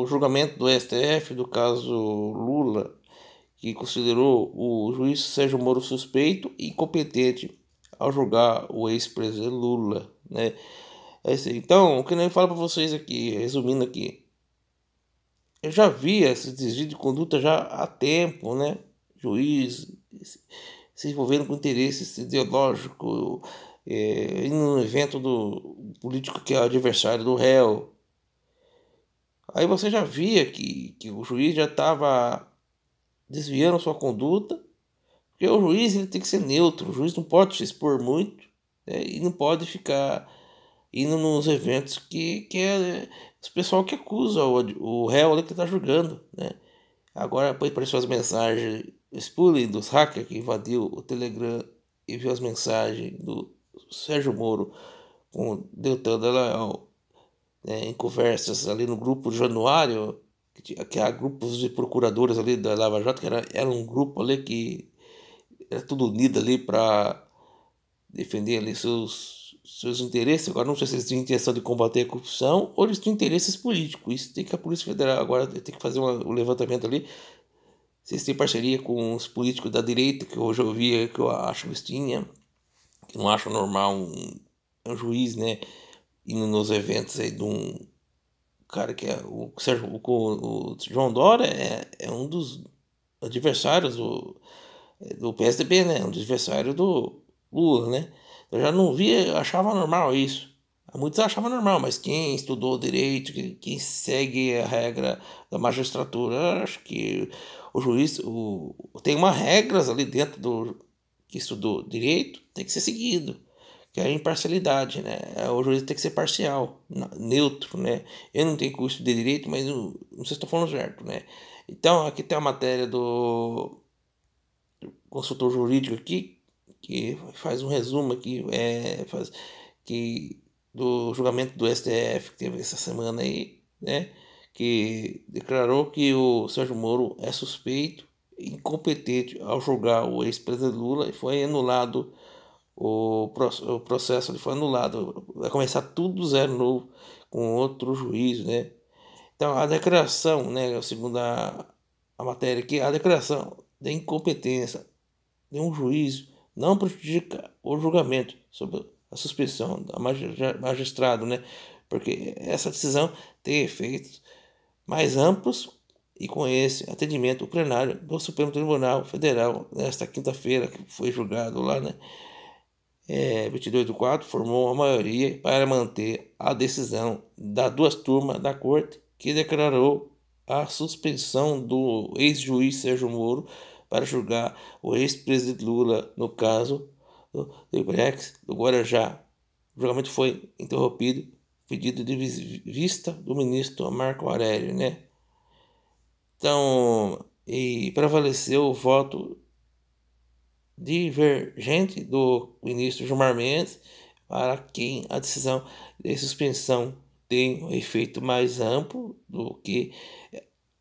do julgamento do STF do caso Lula, que considerou o juiz Sérgio Moro suspeito e incompetente ao julgar o ex-presidente Lula, né? É assim. Então, o que eu falo para vocês aqui, resumindo aqui, eu já vi esse desvio de conduta já há tempo, né? Juiz se envolvendo com interesse ideológico, é, no evento do político que é adversário do réu, Aí você já via que, que o juiz já estava desviando sua conduta, porque o juiz ele tem que ser neutro, o juiz não pode se expor muito né? e não pode ficar indo nos eventos que, que é o pessoal que acusa o, o réu ali que está julgando. Né? Agora apareceu as mensagens Spooling dos hackers que invadiu o Telegram e viu as mensagens do Sérgio Moro com Deltan ao né, em conversas ali no grupo Januário, que, que há grupos de procuradores ali da Lava Jato, que era, era um grupo ali que era tudo unido ali para defender ali seus, seus interesses. Agora não sei se eles tinham intenção de combater a corrupção ou eles tinham interesses políticos. Isso tem que a Polícia Federal agora tem que fazer uma, um levantamento ali. Se eles têm parceria com os políticos da direita, que hoje eu vi, que eu acho que eles tinham, que não acho normal um, um juiz, né? indo nos eventos aí de um cara que é o Sérgio, o, o, João Dória é, é um dos adversários do, é, do PSDB, né? Um adversário do Lula, né? Eu já não via, achava normal isso. Muitos achavam normal, mas quem estudou direito, quem segue a regra da magistratura, acho que o juiz o, tem umas regras ali dentro do que estudou direito, tem que ser seguido que é a imparcialidade, né? É, o juiz tem que ser parcial, neutro, né? Eu não tenho curso de direito, mas não, não sei se estou falando certo, né? Então, aqui tem a matéria do consultor jurídico aqui, que faz um resumo aqui, é, faz, que do julgamento do STF que teve essa semana aí, né? Que declarou que o Sérgio Moro é suspeito, incompetente ao julgar o ex-presidente Lula e foi anulado o, o processo foi anulado, vai começar tudo do zero novo, com outro juízo, né? Então, a declaração, né, segundo a, a matéria aqui, a declaração de incompetência de um juízo não prejudica o julgamento sobre a suspensão da magistrado, né? Porque essa decisão tem efeitos mais amplos e com esse atendimento o plenário do Supremo Tribunal Federal nesta quinta-feira que foi julgado lá, né? é, 22 do 4 formou a maioria para manter a decisão das duas turmas da corte que declarou a suspensão do ex-juiz Sérgio Moro para julgar o ex-presidente Lula no caso do Ibrex do Guarajá. O julgamento foi interrompido pedido de vista do ministro Marco Aurélio, né? Então, e prevaleceu o voto divergente do ministro Gilmar Mendes, para quem a decisão de suspensão tem um efeito mais amplo do que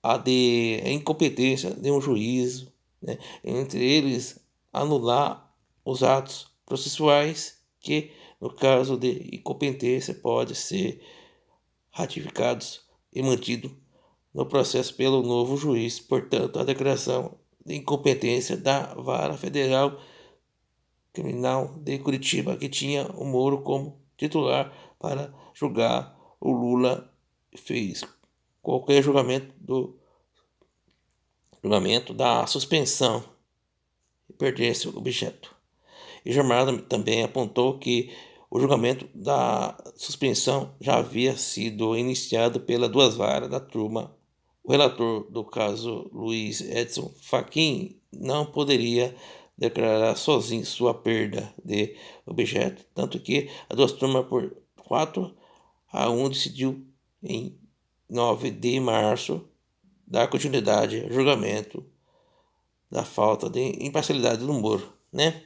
a de incompetência de um juízo, né? entre eles anular os atos processuais que, no caso de incompetência, pode ser ratificados e mantido no processo pelo novo juiz. Portanto, a declaração de incompetência da Vara Federal Criminal de Curitiba, que tinha o Moro como titular para julgar o Lula, fez qualquer julgamento do julgamento da suspensão e perder o objeto. E Jornal também apontou que o julgamento da suspensão já havia sido iniciado pelas duas varas da turma o relator do caso, Luiz Edson Fachin, não poderia declarar sozinho sua perda de objeto, tanto que a duas turmas por 4 a 1 decidiu em 9 de março dar continuidade ao julgamento da falta de imparcialidade do Moro, né?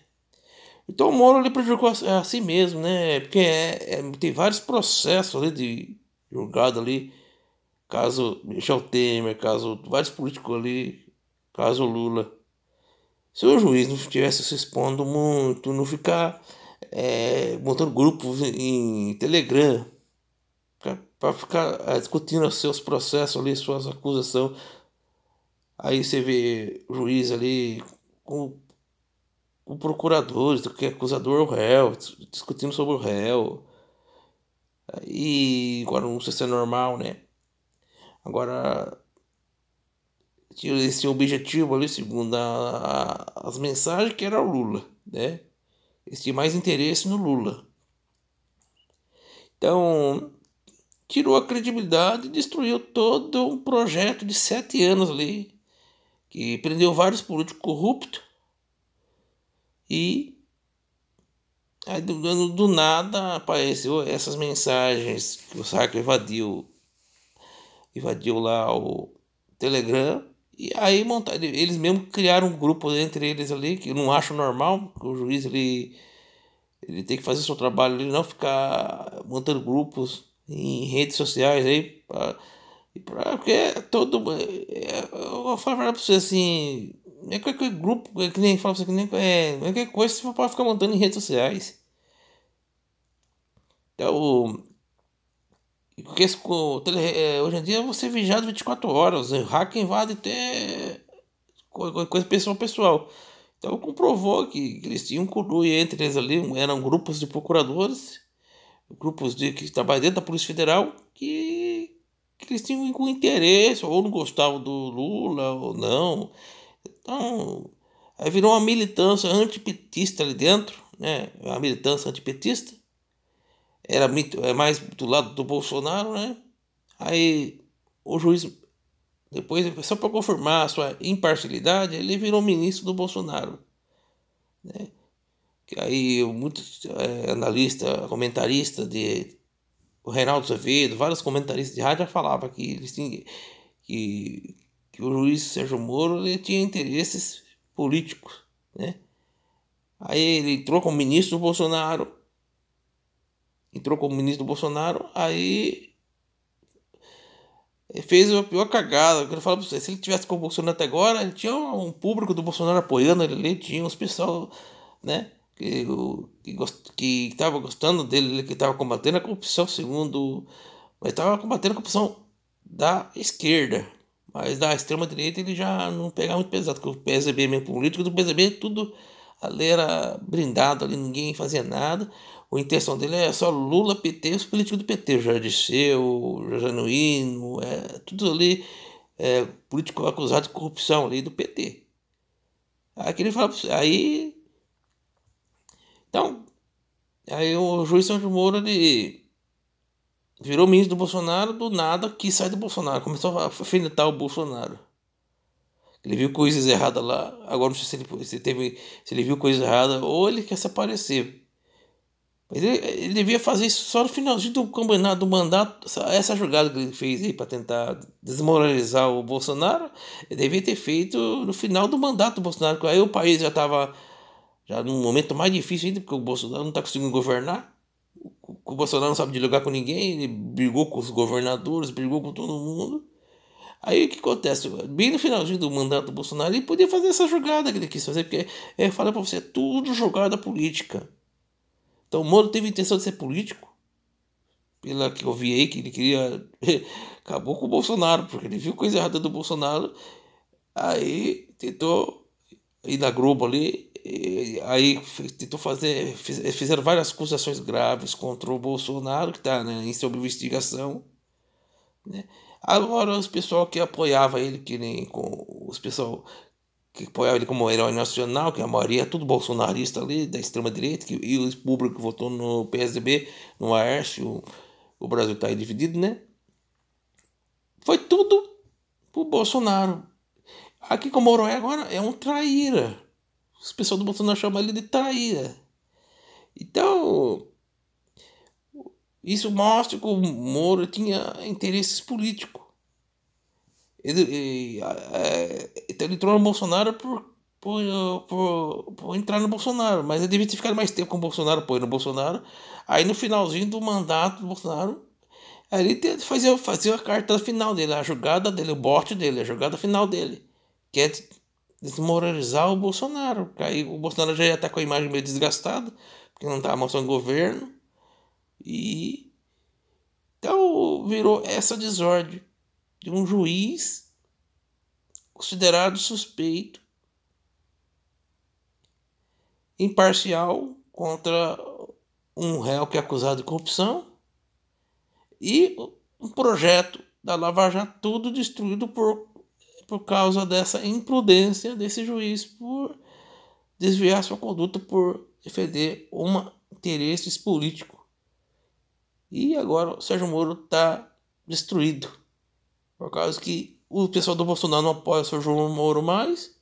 Então o Moro ele prejudicou a, si mesmo, né? Porque é, é, tem vários processos ali de julgado ali caso Michel Temer, caso vários políticos ali, caso Lula. Se o juiz não estivesse se expondo muito, não ficar é, montando grupos em Telegram para ficar é, discutindo seus processos ali, suas acusações. Aí você vê o juiz ali com, com procuradores, do que acusador é o réu, discutindo sobre o réu. E agora não sei se é normal, né? Agora, tinha esse objetivo ali, segundo a, a, as mensagens, que era o Lula, né? Eles mais interesse no Lula. Então, tirou a credibilidade e destruiu todo um projeto de sete anos ali, que prendeu vários políticos corruptos e aí do, do nada apareceu essas mensagens que o Sacro evadiu invadiu lá o Telegram e aí montaram, eles mesmo criaram um grupo entre eles ali, que eu não acho normal, que o juiz ele, ele tem que fazer seu trabalho, ele não ficar montando grupos em redes sociais aí, pra, pra, porque é todo. É, é eu vou falar pra você assim, é qualquer grupo, é que nem fala pra você, que nem, é, qualquer coisa você pode ficar montando em redes sociais. Então, porque esse, é, hoje em dia você é vigiado 24 horas, o é, hacker invade até coisa pessoal pessoal. Então comprovou que, que eles tinham cordui entre eles ali, eram grupos de procuradores, grupos de, que trabalham dentro da Polícia Federal, que, que eles tinham algum interesse, ou não gostavam do Lula, ou não. Então, aí virou uma militância antipetista ali dentro, né? Uma militância antipetista era muito, é mais do lado do Bolsonaro, né? Aí o juiz, depois, só para confirmar a sua imparcialidade, ele virou ministro do Bolsonaro. Né? Aí muitos é, analistas, comentaristas de o Reinaldo Azevedo, vários comentaristas de rádio já falavam que, eles tinham, que, que o juiz Sérgio Moro ele tinha interesses políticos. Né? Aí ele entrou como ministro do Bolsonaro, entrou como ministro do Bolsonaro, aí fez a pior cagada. Eu falo pra você, se ele tivesse com o Bolsonaro até agora, ele tinha um público do Bolsonaro apoiando ele ali, tinha uns pessoal, né? Que, que, gost, que tava gostando dele, que estava combatendo a corrupção, segundo. Mas estava combatendo a corrupção da esquerda. Mas da extrema direita ele já não pegava muito pesado, porque o PSB é mesmo político, do PSB é tudo ali era brindado, ali ninguém fazia nada. A intenção dele é só Lula, PT, os políticos do PT, Jardiceu, Disseu, Januíno, é, tudo ali, é, político acusado de corrupção ali do PT. Aí ele fala, aí. Então, aí o juiz Sérgio Moro, ele virou ministro do Bolsonaro, do nada que sai do Bolsonaro, começou a afinitar o Bolsonaro. Ele viu coisas erradas lá, agora não sei se ele, se teve, se ele viu coisas erradas ou ele quer se aparecer. Mas ele, ele devia fazer isso só no finalzinho do campeonato, do mandato. Essa, essa jogada que ele fez aí para tentar desmoralizar o Bolsonaro, ele devia ter feito no final do mandato do Bolsonaro. Aí o país já estava já num momento mais difícil ainda, porque o Bolsonaro não está conseguindo governar. o Bolsonaro não sabe dialogar com ninguém, ele brigou com os governadores, brigou com todo mundo. Aí o que acontece? Bem no finalzinho do mandato do Bolsonaro, ele podia fazer essa jogada que ele quis fazer, porque é, fala para você, é tudo jogada política. Então o Moro teve a intenção de ser político, pela que eu vi aí, que ele queria. acabou com o Bolsonaro, porque ele viu coisa errada do Bolsonaro, aí tentou ir na Globo ali, aí tentou fazer. fizeram várias acusações graves contra o Bolsonaro, que está né, em sua investigação. Né? Agora os pessoal que apoiava ele, que nem com os pessoal que apoiava ele como herói nacional, que a maioria é tudo bolsonarista ali, da extrema-direita, que, e o público que votou no PSDB, no Aércio, o, Brasil está aí dividido, né? Foi tudo pro Bolsonaro. Aqui como o Moro é agora, é um traíra. Os pessoal do Bolsonaro chamam ele de traíra. Então, isso mostra que o Moro tinha interesses políticos. Ele, ele, é, então ele entrou no Bolsonaro por, por, por, por, entrar no Bolsonaro, mas ele devia ter ficado mais tempo com o Bolsonaro, pô, no Bolsonaro. Aí no finalzinho do mandato do Bolsonaro, ele fazia, fazia a carta final dele, a jogada dele, o bote dele, a jogada final dele, que é desmoralizar o Bolsonaro. Aí o Bolsonaro já ia estar com a imagem meio desgastada, porque não estava mostrando governo. E então virou essa desordem de um juiz considerado suspeito imparcial contra um réu que é acusado de corrupção e um projeto da Lava Jato tudo destruído por, por causa dessa imprudência desse juiz por desviar sua conduta por defender um interesses políticos e agora o Sérgio Moro está destruído. Por causa que o pessoal do Bolsonaro não apoia o Sérgio Moro mais.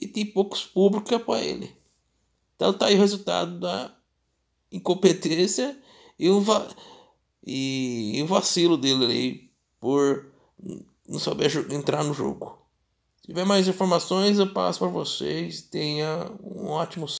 E tem poucos públicos que apoiam ele. Então tá aí o resultado da incompetência e o, va e o vacilo dele aí por não saber entrar no jogo. Se tiver mais informações, eu passo para vocês. Tenha um ótimo